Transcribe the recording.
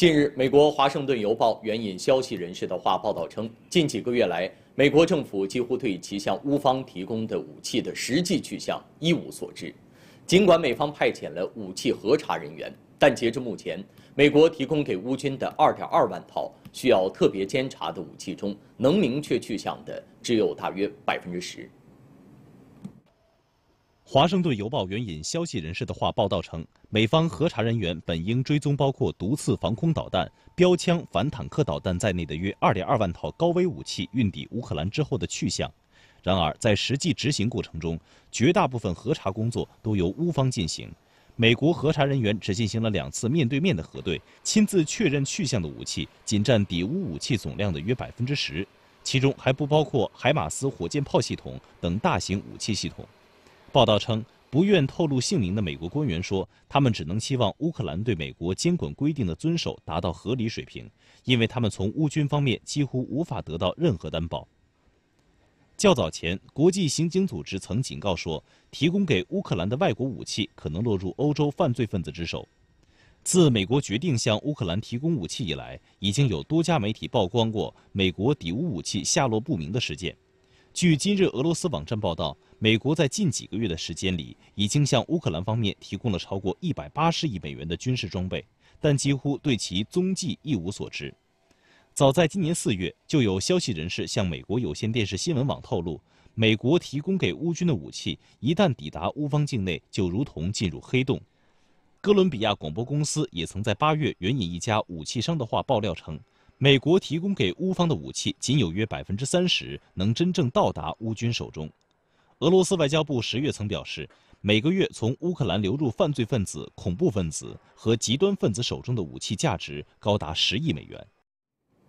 近日，美国《华盛顿邮报》援引消息人士的话报道称，近几个月来，美国政府几乎对其向乌方提供的武器的实际去向一无所知。尽管美方派遣了武器核查人员，但截至目前，美国提供给乌军的2.2万套需要特别监察的武器中，能明确去向的只有大约百分之十。《华盛顿邮报》援引消息人士的话报道称，美方核查人员本应追踪包括毒刺防空导弹、标枪反坦克导弹在内的约二点二万套高危武器运抵乌克兰之后的去向。然而，在实际执行过程中，绝大部分核查工作都由乌方进行，美国核查人员只进行了两次面对面的核对，亲自确认去向的武器仅占抵乌武器总量的约百分之十，其中还不包括海马斯火箭炮系统等大型武器系统。报道称，不愿透露姓名的美国官员说，他们只能希望乌克兰对美国监管规定的遵守达到合理水平，因为他们从乌军方面几乎无法得到任何担保。较早前，国际刑警组织曾警告说，提供给乌克兰的外国武器可能落入欧洲犯罪分子之手。自美国决定向乌克兰提供武器以来，已经有多家媒体曝光过美国底乌武器下落不明的事件。据今日俄罗斯网站报道。美国在近几个月的时间里，已经向乌克兰方面提供了超过一百八十亿美元的军事装备，但几乎对其踪迹一无所知。早在今年四月，就有消息人士向美国有线电视新闻网透露，美国提供给乌军的武器一旦抵达乌方境内，就如同进入黑洞。哥伦比亚广播公司也曾在八月援引一家武器商的话爆料称，美国提供给乌方的武器仅有约百分之三十能真正到达乌军手中。俄罗斯外交部十月曾表示，每个月从乌克兰流入犯罪分子、恐怖分子和极端分子手中的武器价值高达十亿美元。